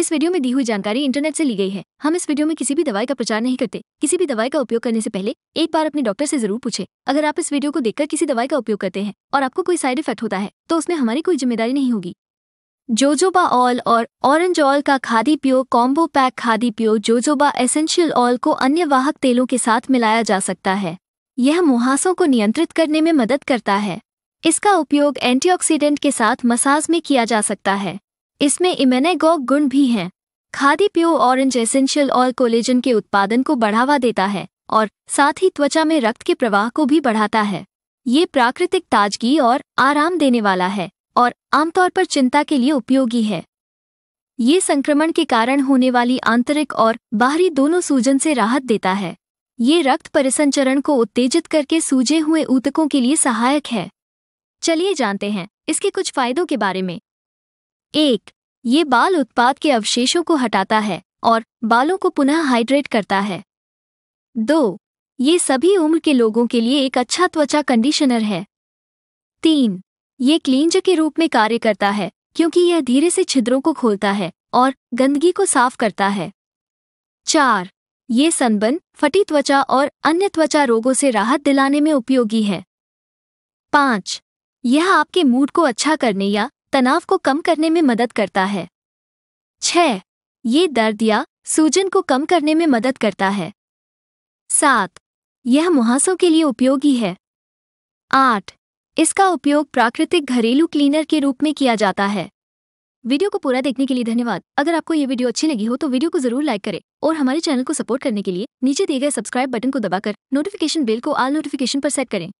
इस वीडियो में दी हुई जानकारी इंटरनेट से ली गई है हम इस वीडियो में किसी भी दवाई का प्रचार नहीं करते किसी भी दवाई का उपयोग करने से पहले एक बार अपने डॉक्टर से जरूर पूछे अगर आप इस वीडियो को देखकर किसी दवाई का उपयोग करते हैं और आपको कोई साइड इफेक्ट होता है तो उसमें हमारी कोई जिम्मेदारी नहीं होगी जोजोबा ऑयल और ऑरेंज ऑयल का खादी प्यो कॉम्बो पैक खादी प्यो जोजोबा एसेंशियल ऑयल को अन्य वाहक तेलों के साथ मिलाया जा सकता है यह मुहासों को नियंत्रित करने में मदद करता है इसका उपयोग एंटीऑक्सीडेंट के साथ मसाज में किया जा सकता है इसमें इमेनेगॉग गुण भी हैं खादी प्यो ऑरेंज एसेंशियल ऑयल कोलेजन के उत्पादन को बढ़ावा देता है और साथ ही त्वचा में रक्त के प्रवाह को भी बढ़ाता है ये प्राकृतिक ताजगी और आराम देने वाला है और आमतौर पर चिंता के लिए उपयोगी है ये संक्रमण के कारण होने वाली आंतरिक और बाहरी दोनों सूजन से राहत देता है ये रक्त परिसंचरण को उत्तेजित करके सूजे हुए ऊतकों के लिए सहायक है चलिए जानते हैं इसके कुछ फायदों के बारे में एक ये बाल उत्पाद के अवशेषों को हटाता है और बालों को पुनः हाइड्रेट करता है दो ये सभी उम्र के लोगों के लिए एक अच्छा त्वचा कंडीशनर है तीन ये क्लींज के रूप में कार्य करता है क्योंकि यह धीरे से छिद्रों को खोलता है और गंदगी को साफ करता है चार ये सनबन फटी त्वचा और अन्य त्वचा रोगों से राहत दिलाने में उपयोगी है पांच यह आपके मूड को अच्छा करने या तनाव को कम करने में मदद करता है छः ये दर्द या सूजन को कम करने में मदद करता है सात यह मुहासों के लिए उपयोगी है आठ इसका उपयोग प्राकृतिक घरेलू क्लीनर के रूप में किया जाता है वीडियो को पूरा देखने के लिए धन्यवाद अगर आपको ये वीडियो अच्छी लगी हो तो वीडियो को जरूर लाइक करें और हमारे चैनल को सपोर्ट करने के लिए नीचे दिए गए सब्सक्राइब बटन को दबाकर नोटिफिकेशन बेल को आल नोटिफिकेशन पर सेट करें